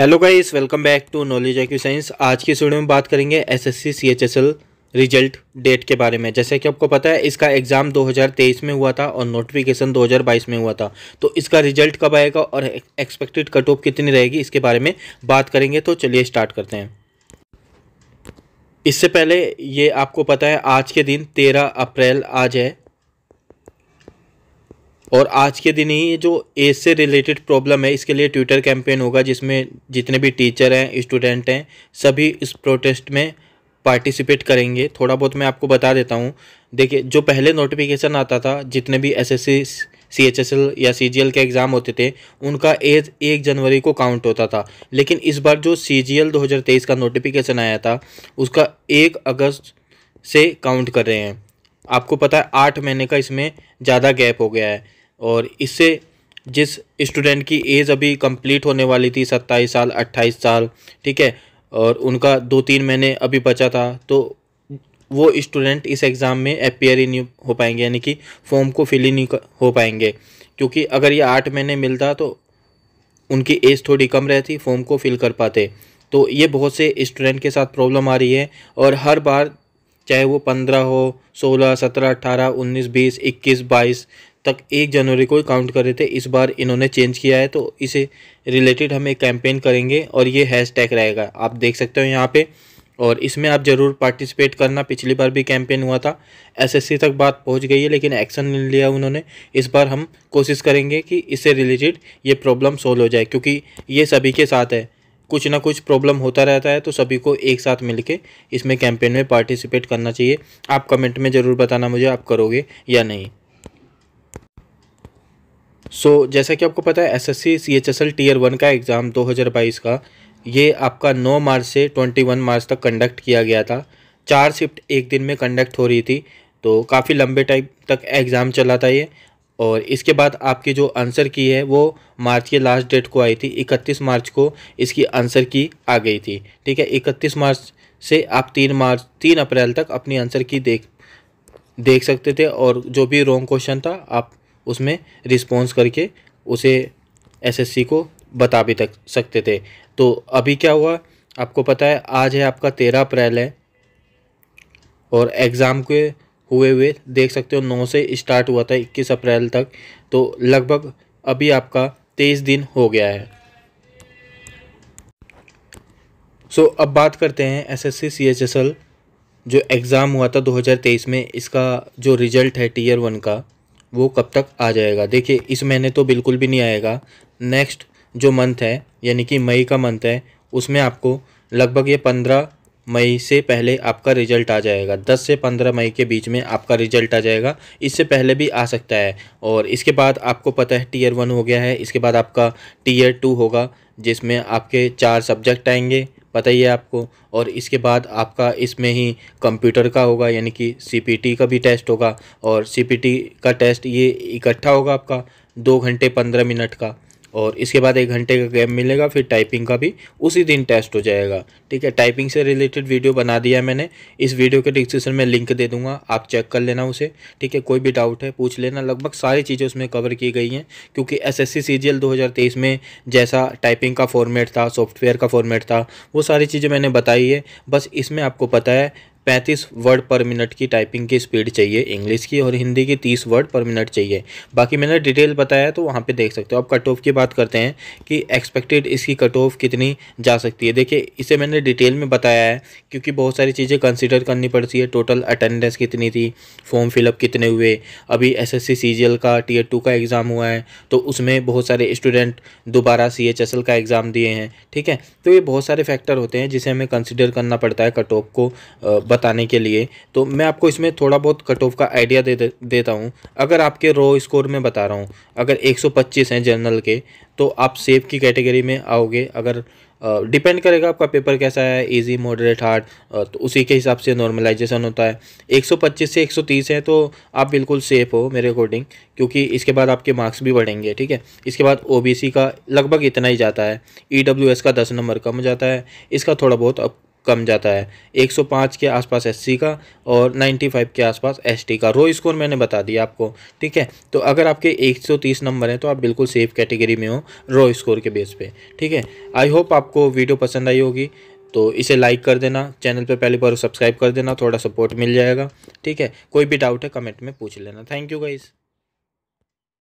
hello guys welcome back to knowledge EQ science आज की studio में बात करेंगे एसएससी सीएचएसएल रिजल्ट डेट के बारे में जैसे कि आपको पता है इसका एग्ज़ाम 2023 में हुआ था और नोटिफिकेशन 2022 में हुआ था तो इसका रिजल्ट कब आएगा और एक्सपेक्टेड कट ऑफ कितनी रहेगी इसके बारे में बात करेंगे तो चलिए स्टार्ट करते हैं इससे पहले ये आपको पता है आज के दिन तेरह अप्रैल आज है और आज के दिन ही जो एज से रिलेटेड प्रॉब्लम है इसके लिए ट्विटर कैंपेन होगा जिसमें जितने भी टीचर हैं स्टूडेंट हैं सभी इस प्रोटेस्ट में पार्टिसिपेट करेंगे थोड़ा बहुत मैं आपको बता देता हूँ देखिए जो पहले नोटिफिकेशन आता था जितने भी S S C H S L या सी जी एल के एग्ज़ाम होते थे उनका एज एक जनवरी को काउंट होता था लेकिन इस बार जो सी जी एल दो हज़ार तेईस का नोटिफिकेशन आया था उसका एक अगस्त से काउंट कर रहे हैं आपको पता है आठ महीने का इसमें ज़्यादा गैप हो गया है और इससे जिस स्टूडेंट की एज अभी कंप्लीट होने वाली थी सत्ताईस साल अट्ठाईस साल ठीक है और उनका दो तीन महीने अभी बचा था तो वो स्टूडेंट इस एग्ज़ाम में अपेयर ही नहीं हो पाएंगे यानी कि फॉर्म को फिल ही नहीं हो पाएंगे क्योंकि अगर ये आठ महीने मिलता तो उनकी एज थोड़ी कम रहती फॉर्म को फिल कर पाते तो ये बहुत से स्टूडेंट के साथ प्रॉब्लम आ रही है और हर बार चाहे वो पंद्रह हो सोलह सत्रह अट्ठारह उन्नीस बीस इक्कीस बाईस तक एक जनवरी को काउंट कर रहे थे इस बार इन्होंने चेंज किया है तो इसे रिलेटेड हम एक कैंपेन करेंगे और ये हैश टैग रहेगा आप देख सकते हो यहाँ पे और इसमें आप ज़रूर पार्टिसिपेट करना पिछली बार भी कैंपेन हुआ था एसएससी तक बात पहुँच गई है लेकिन एक्शन नहीं लिया उन्होंने इस बार हम कोशिश करेंगे कि इससे रिलेटेड ये प्रॉब्लम सोल्व हो जाए क्योंकि ये सभी के साथ है कुछ ना कुछ प्रॉब्लम होता रहता है तो सभी को एक साथ मिलके इसमें कैंपेन में पार्टिसिपेट करना चाहिए आप कमेंट में ज़रूर बताना मुझे आप करोगे या नहीं सो so, जैसा कि आपको पता है एसएससी सीएचएसएल टीयर वन का एग्ज़ाम 2022 का ये आपका 9 मार्च से 21 मार्च तक कंडक्ट किया गया था चार शिफ्ट एक दिन में कंडक्ट हो रही थी तो काफ़ी लंबे टाइम तक एग्ज़ाम चला था ये और इसके बाद आपकी जो आंसर की है वो मार्च के लास्ट डेट को आई थी 31 मार्च को इसकी आंसर की आ गई थी ठीक है 31 मार्च से आप तीन मार्च तीन अप्रैल तक अपनी आंसर की देख देख सकते थे और जो भी रॉन्ग क्वेश्चन था आप उसमें रिस्पॉन्स करके उसे एसएससी को बता भी तक सकते थे तो अभी क्या हुआ आपको पता है आज है आपका तेरह अप्रैल है और एग्ज़ाम के हुए हुए देख सकते हो नौ से स्टार्ट हुआ था इक्कीस अप्रैल तक तो लगभग अभी आपका तेईस दिन हो गया है सो so, अब बात करते हैं एसएससी सीएचएसएल जो एग्ज़ाम हुआ था 2023 में इसका जो रिज़ल्ट है टीयर वन का वो कब तक आ जाएगा देखिए इस महीने तो बिल्कुल भी नहीं आएगा नेक्स्ट जो मंथ है यानी कि मई का मंथ है उसमें आपको लगभग ये पंद्रह मई से पहले आपका रिजल्ट आ जाएगा दस से पंद्रह मई के बीच में आपका रिजल्ट आ जाएगा इससे पहले भी आ सकता है और इसके बाद आपको पता है टीयर वन हो गया है इसके बाद आपका टीयर टू होगा जिसमें आपके चार सब्जेक्ट आएंगे पता ही है आपको और इसके बाद आपका इसमें ही कंप्यूटर का होगा यानी कि सीपीटी का भी टेस्ट होगा और सीपीटी का टेस्ट ये इकट्ठा होगा आपका दो घंटे पंद्रह मिनट का और इसके बाद एक घंटे का गैप मिलेगा फिर टाइपिंग का भी उसी दिन टेस्ट हो जाएगा ठीक है टाइपिंग से रिलेटेड वीडियो बना दिया मैंने इस वीडियो के डिस्क्रिप्शन में लिंक दे दूंगा आप चेक कर लेना उसे ठीक है कोई भी डाउट है पूछ लेना लगभग सारी चीज़ें उसमें कवर की गई हैं क्योंकि एस एस सी में जैसा टाइपिंग का फॉर्मेट था सॉफ्टवेयर का फॉर्मेट था वो सारी चीज़ें मैंने बताई है बस इसमें आपको पता है पैंतीस वर्ड पर मिनट की टाइपिंग की स्पीड चाहिए इंग्लिश की और हिंदी की तीस वर्ड पर मिनट चाहिए बाकी मैंने डिटेल बताया तो वहाँ पे देख सकते हो अब कट ऑफ की बात करते हैं कि एक्सपेक्टेड इसकी कट ऑफ कितनी जा सकती है देखिए इसे मैंने डिटेल में बताया है क्योंकि बहुत सारी चीज़ें कंसिडर करनी पड़ती है टोटल अटेंडेंस कितनी थी फॉर्म फिलअप कितने हुए अभी एस एस का टीयर टू का एग्ज़ाम हुआ है तो उसमें बहुत सारे स्टूडेंट दोबारा सी का एग्ज़ाम दिए हैं ठीक है तो ये बहुत सारे फैक्टर होते हैं जिसे हमें कंसिडर करना पड़ता है कट ऑफ को बताने के लिए तो मैं आपको इसमें थोड़ा बहुत कट ऑफ का आइडिया दे, दे देता हूँ अगर आपके रो स्कोर में बता रहा हूँ अगर 125 हैं जनरल के तो आप सेफ की कैटेगरी में आओगे अगर डिपेंड करेगा आपका पेपर कैसा है इजी मॉडरेट हार्ड तो उसी के हिसाब से नॉर्मलाइजेशन होता है 125 से 130 है तो आप बिल्कुल सेफ हो मेरे अकॉर्डिंग क्योंकि इसके बाद आपके मार्क्स भी बढ़ेंगे ठीक है इसके बाद ओबीसी का लगभग इतना ही जाता है ईडब्ल्यूएस e का दस नंबर कम जाता है इसका थोड़ा बहुत कम जाता है 105 के आसपास एससी का और 95 के आसपास एसटी का रो स्कोर मैंने बता दिया आपको ठीक है तो अगर आपके 130 नंबर हैं तो आप बिल्कुल सेफ कैटेगरी में हो रो स्कोर के बेस पे ठीक है आई होप आपको वीडियो पसंद आई होगी तो इसे लाइक कर देना चैनल पे पहली बार सब्सक्राइब कर देना थोड़ा सपोर्ट मिल जाएगा ठीक है कोई भी डाउट है कमेंट में पूछ लेना थैंक यू गाइज़